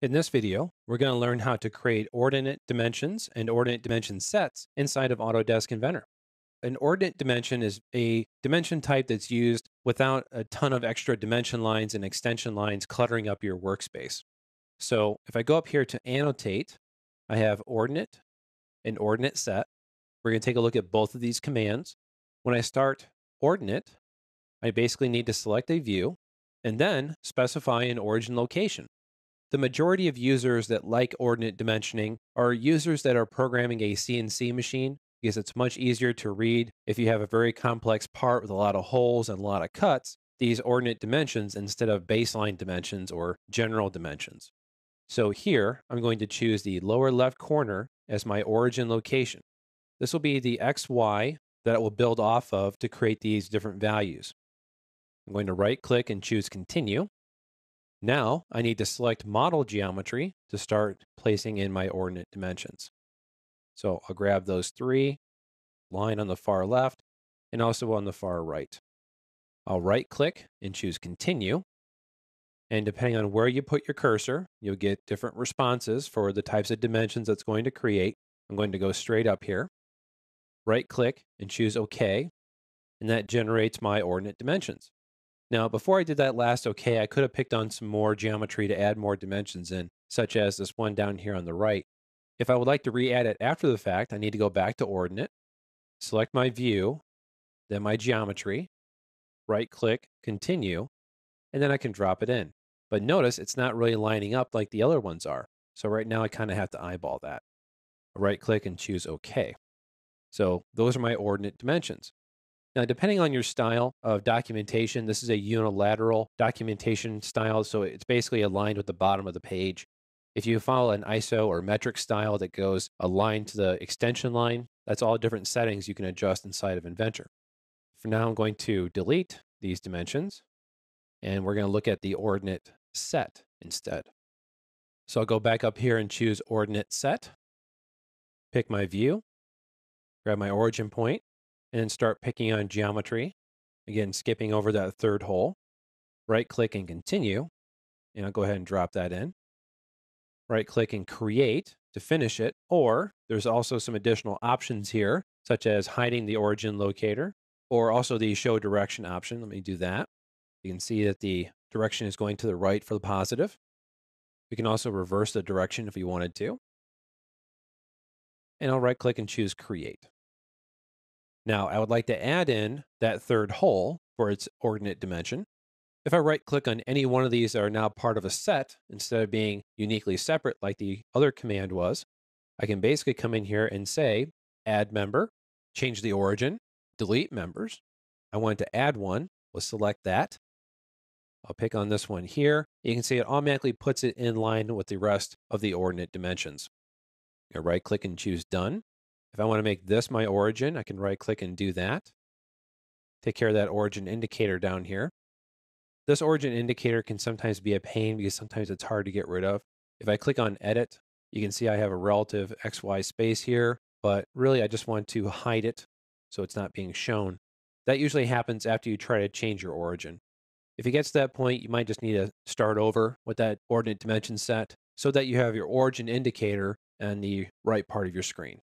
In this video, we're going to learn how to create ordinate dimensions and ordinate dimension sets inside of Autodesk Inventor. An ordinate dimension is a dimension type that's used without a ton of extra dimension lines and extension lines cluttering up your workspace. So if I go up here to annotate, I have ordinate and ordinate set. We're going to take a look at both of these commands. When I start ordinate, I basically need to select a view and then specify an origin location. The majority of users that like ordinate dimensioning are users that are programming a CNC machine because it's much easier to read if you have a very complex part with a lot of holes and a lot of cuts, these ordinate dimensions instead of baseline dimensions or general dimensions. So here, I'm going to choose the lower left corner as my origin location. This will be the XY that it will build off of to create these different values. I'm going to right click and choose continue. Now I need to select model geometry to start placing in my ordinate dimensions. So I'll grab those three, line on the far left and also on the far right. I'll right click and choose continue. And depending on where you put your cursor, you'll get different responses for the types of dimensions that's going to create. I'm going to go straight up here, right click and choose OK. And that generates my ordinate dimensions. Now, before I did that last okay, I could have picked on some more geometry to add more dimensions in, such as this one down here on the right. If I would like to re-add it after the fact, I need to go back to Ordinate, select my view, then my geometry, right-click, continue, and then I can drop it in. But notice it's not really lining up like the other ones are. So right now I kind of have to eyeball that. Right click and choose OK. So those are my ordinate dimensions. Now, depending on your style of documentation, this is a unilateral documentation style. So it's basically aligned with the bottom of the page. If you follow an ISO or metric style that goes aligned to the extension line, that's all different settings you can adjust inside of Inventor. For now, I'm going to delete these dimensions and we're going to look at the ordinate set instead. So I'll go back up here and choose ordinate set, pick my view, grab my origin point, and then start picking on geometry. Again, skipping over that third hole. Right click and continue. And I'll go ahead and drop that in. Right click and create to finish it. Or there's also some additional options here, such as hiding the origin locator or also the show direction option. Let me do that. You can see that the direction is going to the right for the positive. We can also reverse the direction if we wanted to. And I'll right click and choose create. Now I would like to add in that third hole for its ordinate dimension. If I right click on any one of these that are now part of a set, instead of being uniquely separate like the other command was, I can basically come in here and say, add member, change the origin, delete members. I want to add one. We'll select that. I'll pick on this one here. You can see it automatically puts it in line with the rest of the ordinate dimensions. I right click and choose done. If I want to make this my origin, I can right click and do that. Take care of that origin indicator down here. This origin indicator can sometimes be a pain because sometimes it's hard to get rid of. If I click on edit, you can see I have a relative XY space here, but really I just want to hide it so it's not being shown. That usually happens after you try to change your origin. If it gets to that point, you might just need to start over with that ordinate dimension set so that you have your origin indicator and the right part of your screen.